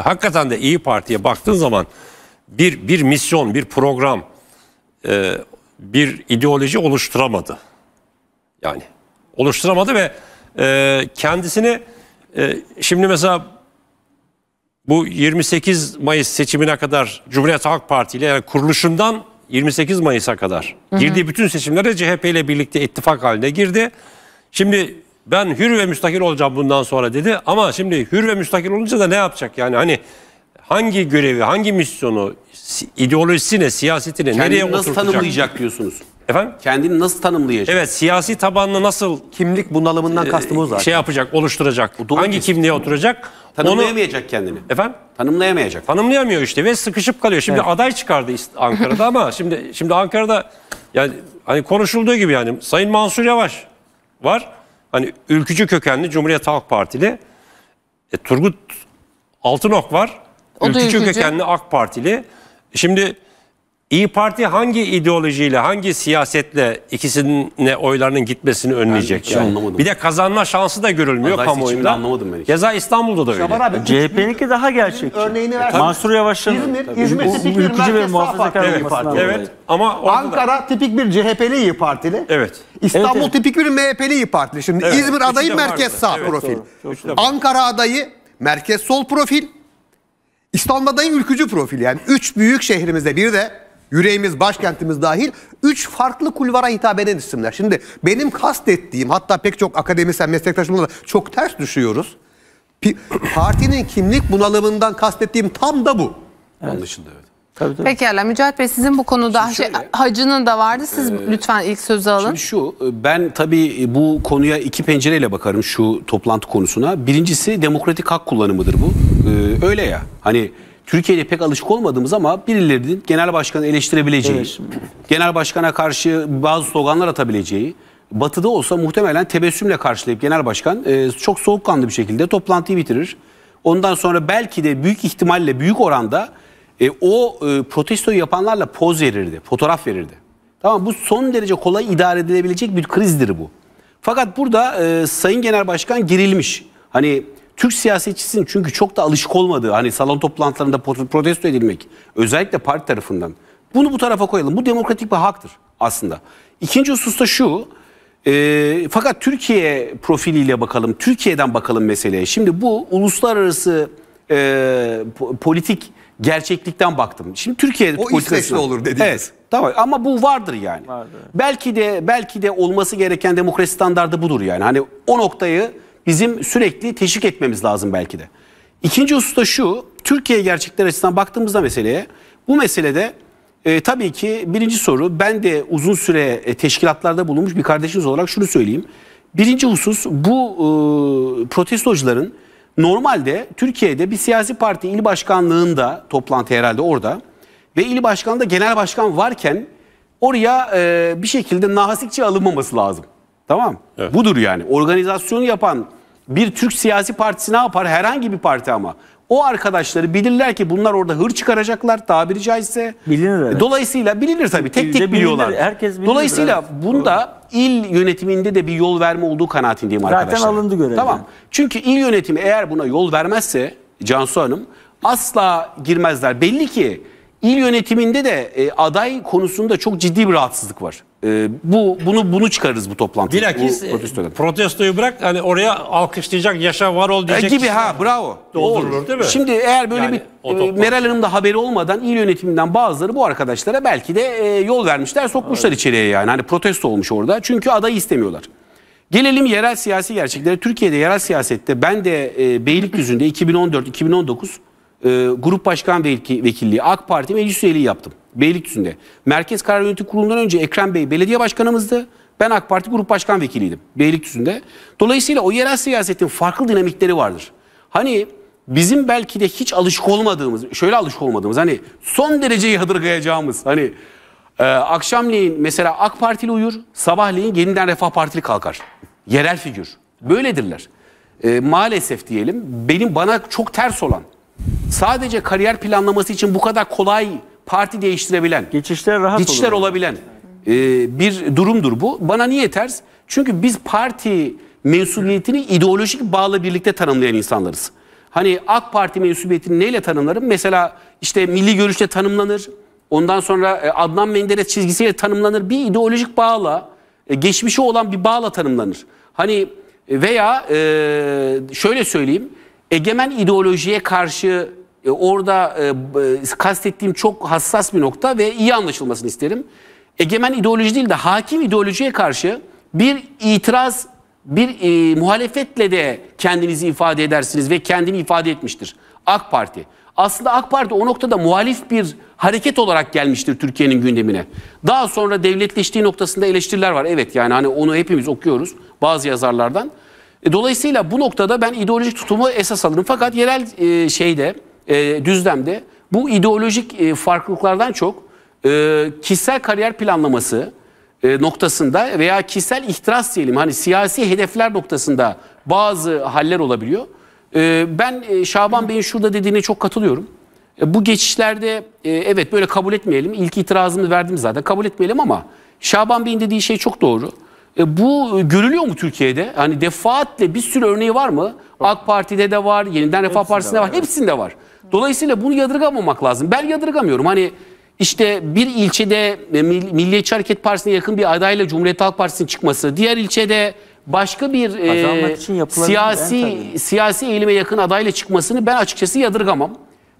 hakikaten de İyi Parti'ye baktığın zaman bir bir misyon, bir program, e, bir ideoloji oluşturamadı. Yani oluşturamadı ve e, kendisini e, şimdi mesela bu 28 Mayıs seçimine kadar Cumhuriyet Halk Partisi ile yani kuruluşundan 28 Mayıs'a kadar girdiği bütün seçimlere CHP ile birlikte ittifak haline girdi. Şimdi ben hür ve müstakil olacağım bundan sonra dedi. Ama şimdi hür ve müstakil olunca da ne yapacak? Yani hani hangi görevi, hangi misyonu, ideolojisi ne, nereye ne, Kendini nasıl tanımlayacak diyorsunuz? Efendim? Kendini nasıl tanımlayacak? Evet, siyasi tabanla nasıl kimlik bunalımından e, kastım o zaten. Şey yapacak, oluşturacak. hangi kimliğe oturacak? Tanımlayamayacak onu... kendini. Efendim? Tanımlayamayacak. Tanımlayamıyor işte ve sıkışıp kalıyor. Şimdi evet. aday çıkardı Ankara'da ama şimdi şimdi Ankara'da yani hani konuşulduğu gibi yani Sayın Mansur Yavaş var. Hani ülkücü kökenli Cumhuriyet Halk Partili. E, Turgut Altınok var. ülkücü, ülkücü kökenli AK Partili. E, şimdi İyi Parti hangi ideolojiyle, hangi siyasetle ikisine oylarının gitmesini önleyecek? hiç anlamadım. Bir de kazanma şansı da görülmüyor Aday kamuoyunda. anlamadım ben hiç. Keza İstanbul'da da öyle. Şaban abi. CHP'ninki daha gerçekçi. Örneğini ver. Mansur Yavaş'ın İzmir, İzmir Bu- tipik bir ülkücü ve merkez sağ muhafazakar parti. olması Evet ama orada da- Ankara tipik bir CHP'li İYİ Partili. Evet. İstanbul Evet, tipik bir MHP'li İYİ Partili. Şimdi Evet, İzmir adayı merkez sağ Evet, profil. Ankara adayı merkez sol profil. İstanbul adayı ülkücü profil. Yani üç büyük şehrimizde bir de Yüreğimiz, başkentimiz dahil üç farklı kulvara hitap eden isimler. Şimdi benim kastettiğim hatta pek çok akademisyen meslektaşımla da çok ters düşüyoruz. Partinin kimlik bunalımından kastettiğim tam da bu. Evet. Anlaşıldı evet. Tabii, tabii. Pekala Mücahit Bey sizin bu konuda şey, şöyle, hacının da vardı. Siz e, lütfen ilk sözü alın. Şimdi şu ben tabii bu konuya iki pencereyle bakarım şu toplantı konusuna. Birincisi demokratik hak kullanımıdır bu. Ee, öyle ya hani Türkiye'de pek alışık olmadığımız ama birilerinin genel başkanı eleştirebileceği, genel başkana karşı bazı sloganlar atabileceği, batıda olsa muhtemelen tebessümle karşılayıp genel başkan e, çok soğukkanlı bir şekilde toplantıyı bitirir. Ondan sonra belki de büyük ihtimalle büyük oranda e, o e, protestoyu yapanlarla poz verirdi, fotoğraf verirdi. Tamam bu son derece kolay idare edilebilecek bir krizdir bu. Fakat burada e, Sayın Genel Başkan gerilmiş. Hani Türk siyasetçisinin çünkü çok da alışık olmadığı hani salon toplantılarında protesto edilmek özellikle parti tarafından bunu bu tarafa koyalım. Bu demokratik bir haktır aslında. İkinci hususta şu e, fakat Türkiye profiliyle bakalım Türkiye'den bakalım meseleye. Şimdi bu uluslararası e, politik gerçeklikten baktım. Şimdi Türkiye o politikası olur dediğiniz. Evet. Tamam ama bu vardır yani. Vardır. Belki de belki de olması gereken demokrasi standardı budur yani. Hani o noktayı bizim sürekli teşvik etmemiz lazım belki de. İkinci husus da şu, Türkiye gerçekler açısından baktığımızda meseleye, bu meselede e, tabii ki birinci soru, ben de uzun süre e, teşkilatlarda bulunmuş bir kardeşiniz olarak şunu söyleyeyim. Birinci husus bu e, protestocuların normalde Türkiye'de bir siyasi parti il başkanlığında toplantı herhalde orada ve il başkanında genel başkan varken oraya e, bir şekilde nasikçe alınmaması lazım. Tamam. Evet. Budur yani. Organizasyonu yapan bir Türk siyasi partisi ne yapar? Herhangi bir parti ama. O arkadaşları bilirler ki bunlar orada hır çıkaracaklar tabiri caizse. Bilinir evet. Dolayısıyla bilinir tabii tek tek biliyorlar. Bilinir, herkes bilinir. Dolayısıyla evet. bunda il yönetiminde de bir yol verme olduğu kanaatindeyim Zaten arkadaşlar. Zaten alındı görev. Tamam. Çünkü il yönetimi eğer buna yol vermezse Cansu Hanım asla girmezler. Belli ki il yönetiminde de e, aday konusunda çok ciddi bir rahatsızlık var. Ee, bu bunu bunu çıkarırız bu toplantıda. Bilakis bu e, protestodan. protestoyu bırak hani oraya alkışlayacak yaşa var ol diyecek. E gibi ha bravo. Doldurulur değil mi? Şimdi eğer böyle yani, bir e, Meral Hanım da haberi olmadan il yönetiminden bazıları bu arkadaşlara belki de e, yol vermişler sokmuşlar evet. içeriye yani. Hani protesto olmuş orada çünkü adayı istemiyorlar. Gelelim yerel siyasi gerçeklere. Türkiye'de yerel siyasette ben de e, Beylikdüzü'nde 2014-2019 e, grup başkan vekili, vekilliği AK Parti meclis üyeliği yaptım. Beylikdüzü'nde. Merkez Karar Yönetim Kurulu'ndan önce Ekrem Bey belediye başkanımızdı. Ben AK Parti grup başkan vekiliydim Beylikdüzü'nde. Dolayısıyla o yerel siyasetin farklı dinamikleri vardır. Hani bizim belki de hiç alışık olmadığımız, şöyle alışık olmadığımız hani son derece yadırgayacağımız hani e, akşamleyin mesela AK Partili uyur, sabahleyin yeniden Refah Partili kalkar. Yerel figür. Böyledirler. E, maalesef diyelim benim bana çok ters olan sadece kariyer planlaması için bu kadar kolay parti değiştirebilen, geçişler rahat geçişler olur. olabilen e, bir durumdur bu. Bana niye ters? Çünkü biz parti mensubiyetini ideolojik bağla birlikte tanımlayan insanlarız. Hani AK Parti mensubiyetini neyle tanımlarım? Mesela işte milli görüşle tanımlanır. Ondan sonra e, Adnan Menderes çizgisiyle tanımlanır. Bir ideolojik bağla, e, geçmişi olan bir bağla tanımlanır. Hani e, veya şöyle söyleyeyim, egemen ideolojiye karşı e, orada e, kastettiğim çok hassas bir nokta ve iyi anlaşılmasını isterim. Egemen ideoloji değil de hakim ideolojiye karşı bir itiraz, bir e, muhalefetle de kendinizi ifade edersiniz ve kendini ifade etmiştir. AK Parti. Aslında AK Parti o noktada muhalif bir hareket olarak gelmiştir Türkiye'nin gündemine. Daha sonra devletleştiği noktasında eleştiriler var. Evet yani hani onu hepimiz okuyoruz bazı yazarlardan. E, dolayısıyla bu noktada ben ideolojik tutumu esas alırım. Fakat yerel e, şeyde e, düzlemde bu ideolojik e, farklılıklardan çok e, kişisel kariyer planlaması e, noktasında veya kişisel ihtiras diyelim hani siyasi hedefler noktasında bazı haller olabiliyor. E, ben e, Şaban Bey'in şurada dediğine çok katılıyorum. E, bu geçişlerde e, evet böyle kabul etmeyelim. İlk itirazımı verdim zaten kabul etmeyelim ama Şaban Bey'in dediği şey çok doğru. E, bu görülüyor mu Türkiye'de? Hani defaatle bir sürü örneği var mı? AK Parti'de de var, Yeniden Refah Hepsi Partisi'nde var, var. hepsinde var. Dolayısıyla bunu yadırgamamak lazım. Ben yadırgamıyorum. Hani işte bir ilçede e, Milliyetçi Hareket Partisi'ne yakın bir adayla Cumhuriyet Halk Partisi'nin çıkması, diğer ilçede başka bir e, siyasi siyasi eğilime yakın adayla çıkmasını ben açıkçası yadırgamam.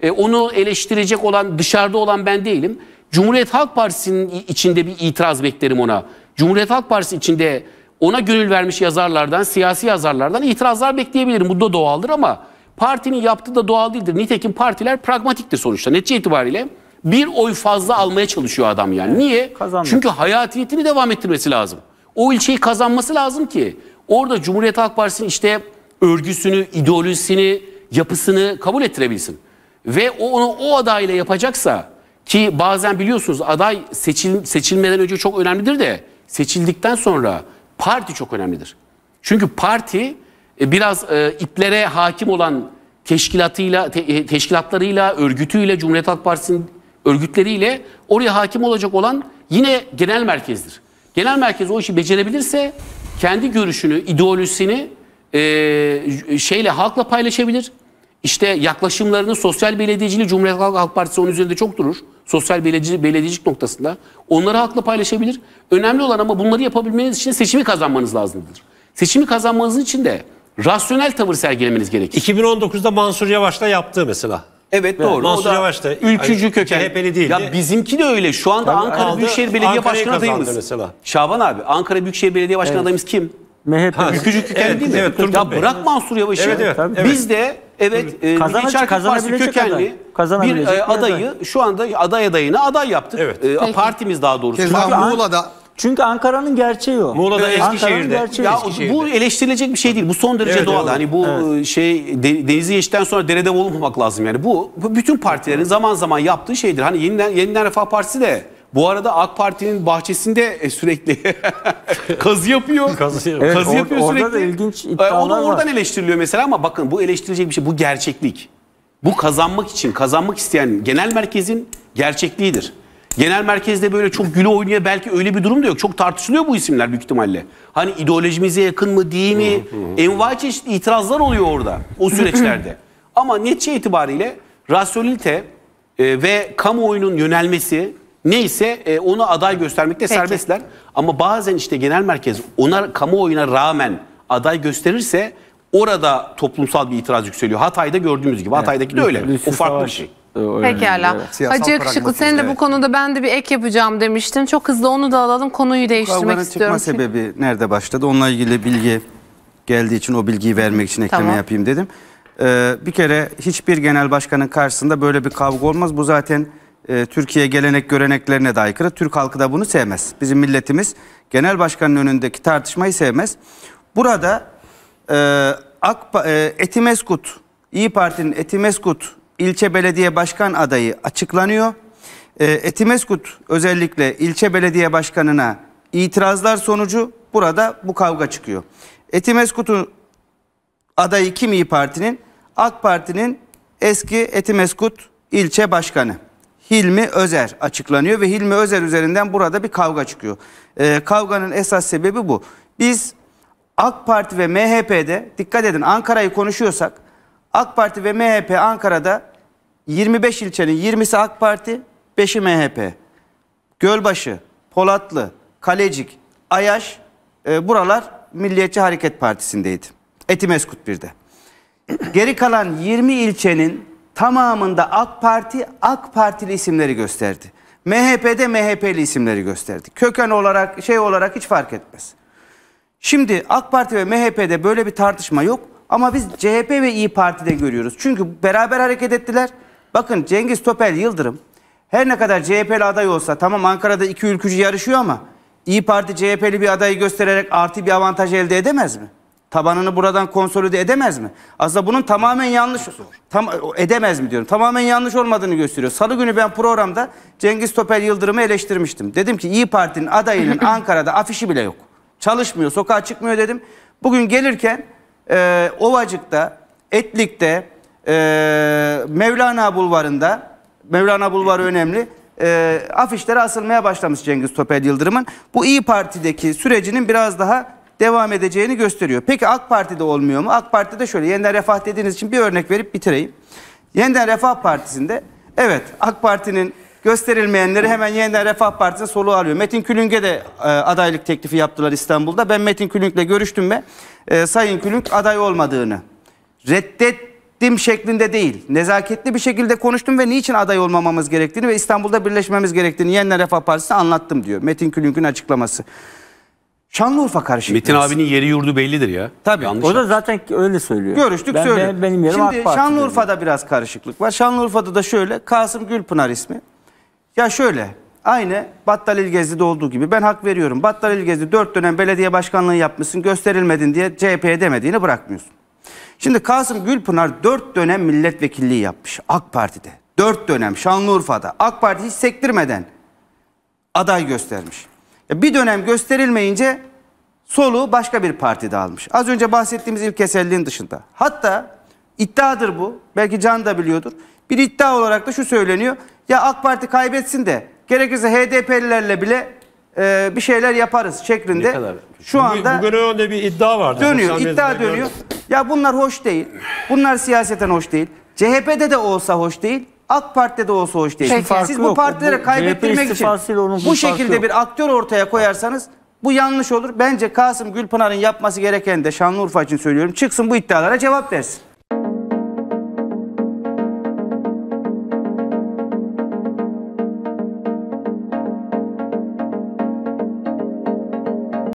E, onu eleştirecek olan dışarıda olan ben değilim. Cumhuriyet Halk Partisi'nin içinde bir itiraz beklerim ona. Cumhuriyet Halk Partisi içinde ona gönül vermiş yazarlardan, siyasi yazarlardan itirazlar bekleyebilirim. Bu da doğaldır ama partinin yaptığı da doğal değildir. Nitekim partiler pragmatiktir sonuçta. Netice itibariyle bir oy fazla almaya çalışıyor adam yani. Evet, Niye? Kazandı. Çünkü hayatiyetini devam ettirmesi lazım. O ilçeyi kazanması lazım ki orada Cumhuriyet Halk Partisi'nin işte örgüsünü, ideolojisini, yapısını kabul ettirebilsin. Ve onu o adayla yapacaksa ki bazen biliyorsunuz aday seçil, seçilmeden önce çok önemlidir de seçildikten sonra parti çok önemlidir. Çünkü parti e, biraz e, iplere hakim olan teşkilatıyla te, e, teşkilatlarıyla, örgütüyle, Cumhuriyet Halk Partisi'nin örgütleriyle oraya hakim olacak olan yine genel merkezdir. Genel merkez o işi becerebilirse kendi görüşünü, ideolojisini e, şeyle halkla paylaşabilir. İşte yaklaşımlarını sosyal belediyeciliği Cumhuriyet Halk Partisi onun üzerinde çok durur. Sosyal belediyecilik, belediyecilik noktasında. Onları halkla paylaşabilir. Önemli olan ama bunları yapabilmeniz için seçimi kazanmanız lazımdır. Seçimi kazanmanız için de rasyonel tavır sergilemeniz gerekir. 2019'da Mansur Yavaş'ta yaptığı mesela. Evet doğru. Mansur o Yavaş da ülkücü köken. CHP'li değildi. Ya bizimki de öyle. Şu anda Tabii Ankara aldı, Büyükşehir Belediye Başkanı adayımız. mesela. Şaban abi Ankara Büyükşehir Belediye Başkanı adayımız kim? MHP. Ülkücü kökenli evet, değil mi? evet, ya Bey. bırak Mansur Yavaş'ı. Evet, evet, Tabii. Biz de evet e, Kazanacak- Milliyetçi Partisi aday. kökenli bir e, adayı şu anda aday adayına aday yaptık. Evet. E, partimiz daha doğrusu. Keza Muğla'da çünkü Ankara'nın gerçeği o. Muğla'da evet. Eskişehir'de. Gerçeği. Ya Eskişehir'de. bu eleştirilecek bir şey değil. Bu son derece evet, doğal. Hani bu evet. E, şey denizi geçtikten sonra derede olmamak lazım yani. Bu bütün partilerin zaman zaman yaptığı şeydir. Hani yeniden yeniden Refah Partisi de bu arada AK Parti'nin bahçesinde e, sürekli kazı yapıyor. kazı yapıyor, evet, kazı yapıyor or, sürekli. Orada da ilginç e, Onu oradan var. eleştiriliyor mesela ama bakın bu eleştirilecek bir şey. Bu gerçeklik. Bu kazanmak için, kazanmak isteyen genel merkezin gerçekliğidir. Genel merkezde böyle çok güle oynuyor belki öyle bir durum da yok. Çok tartışılıyor bu isimler büyük ihtimalle. Hani ideolojimize yakın mı değil mi? Envai çeşitli itirazlar oluyor orada o süreçlerde. Ama netice itibariyle rasyonelite e, ve kamuoyunun yönelmesi neyse e, onu aday göstermekte Peki. serbestler. Ama bazen işte genel merkez ona kamuoyuna rağmen aday gösterirse orada toplumsal bir itiraz yükseliyor. Hatay'da gördüğümüz gibi. Hatay'deki de öyle. O farklı bir şey. Ee, Pekala. Siyasal Hacı Yakışıklı senin de bu konuda ben de bir ek yapacağım demiştin. Çok hızlı onu da alalım. Konuyu değiştirmek Kavganın istiyorum. çıkma sebebi nerede başladı? Onunla ilgili bilgi geldiği için o bilgiyi vermek için ekleme Tamam. yapayım dedim. Ee, bir kere hiçbir genel başkanın karşısında böyle bir kavga olmaz. Bu zaten e, Türkiye gelenek göreneklerine de aykırı. Türk halkı da bunu sevmez. Bizim milletimiz genel başkanın önündeki tartışmayı sevmez. Burada e, Akpa, e, Etimeskut, İyi Parti'nin Etimeskut ilçe belediye başkan adayı açıklanıyor. E, Etimeskut özellikle ilçe belediye başkanına itirazlar sonucu burada bu kavga çıkıyor. Etimeskut'un adayı kim İyi Parti'nin? AK Parti'nin eski Etimeskut ilçe başkanı. Hilmi Özer açıklanıyor ve Hilmi Özer üzerinden burada bir kavga çıkıyor. Ee, kavganın esas sebebi bu. Biz AK Parti ve MHP'de dikkat edin Ankara'yı konuşuyorsak AK Parti ve MHP Ankara'da 25 ilçenin 20'si AK Parti, 5'i MHP. Gölbaşı, Polatlı, Kalecik, Ayaş e, buralar Milliyetçi Hareket Partisi'ndeydi. Etimeskut bir de. Geri kalan 20 ilçenin tamamında AK Parti, AK Partili isimleri gösterdi. MHP'de MHP'li isimleri gösterdi. Köken olarak, şey olarak hiç fark etmez. Şimdi AK Parti ve MHP'de böyle bir tartışma yok. Ama biz CHP ve İyi Parti'de görüyoruz. Çünkü beraber hareket ettiler. Bakın Cengiz Topel Yıldırım her ne kadar CHP'li aday olsa tamam Ankara'da iki ülkücü yarışıyor ama İyi Parti CHP'li bir adayı göstererek artı bir avantaj elde edemez mi? Tabanını buradan konsolide edemez mi? Aslında bunun tamamen yanlış tam edemez mi diyorum. Tamamen yanlış olmadığını gösteriyor. Salı günü ben programda Cengiz Topel Yıldırım'ı eleştirmiştim. Dedim ki İyi Parti'nin adayının Ankara'da afişi bile yok. Çalışmıyor, sokağa çıkmıyor dedim. Bugün gelirken e, Ovacık'ta, Etlik'te, e, Mevlana Bulvarı'nda, Mevlana Bulvarı önemli, e, afişlere asılmaya başlamış Cengiz Topel Yıldırım'ın. Bu İyi Parti'deki sürecinin biraz daha devam edeceğini gösteriyor. Peki AK Parti'de olmuyor mu? AK Parti'de şöyle yeniden refah dediğiniz için bir örnek verip bitireyim. Yeniden Refah Partisi'nde evet AK Parti'nin gösterilmeyenleri hemen yeniden Refah Partisi'ne soluğu alıyor. Metin Külünk'e de e, adaylık teklifi yaptılar İstanbul'da. Ben Metin Külünk'le görüştüm ve e, Sayın Külünk aday olmadığını reddettim şeklinde değil. Nezaketli bir şekilde konuştum ve niçin aday olmamamız gerektiğini ve İstanbul'da birleşmemiz gerektiğini yeniden Refah Partisi'ne anlattım diyor. Metin Külünk'ün açıklaması. Şanlıurfa karışık. Metin abinin yeri yurdu bellidir ya. Tabii. Yanlış o da zaten öyle söylüyor. Görüştük ben, söylüyor. Ben, benim yerim Şimdi AK Şanlıurfa'da biraz karışıklık var. Şanlıurfa'da da şöyle Kasım Gülpınar ismi ya şöyle aynı Battal İlgezli'de olduğu gibi ben hak veriyorum. Battal İlgezli dört dönem belediye başkanlığı yapmışsın gösterilmedin diye CHP'ye demediğini bırakmıyorsun. Şimdi Kasım Gülpınar dört dönem milletvekilliği yapmış AK Parti'de. Dört dönem Şanlıurfa'da AK Parti hiç sektirmeden aday göstermiş. Ya bir dönem gösterilmeyince solu başka bir partide almış. Az önce bahsettiğimiz ilkeselliğin dışında. Hatta iddiadır bu. Belki Can da biliyordur. Bir iddia olarak da şu söyleniyor. Ya AK Parti kaybetsin de gerekirse HDP'lilerle bile e, bir şeyler yaparız şeklinde. Ne Şu bugün, anda bugün öyle bir iddia vardı. Dönüyor, iddia dönüyor. Ya bunlar hoş değil. Bunlar siyaseten hoş değil. CHP'de de olsa hoş değil. AK Parti'de de olsa hoş değil. Peki, Siz bu partilere kaybettirmek için bu şekilde yok. bir aktör ortaya koyarsanız bu yanlış olur. Bence Kasım Gülpınar'ın yapması gereken de Şanlıurfa için söylüyorum. Çıksın bu iddialara cevap versin.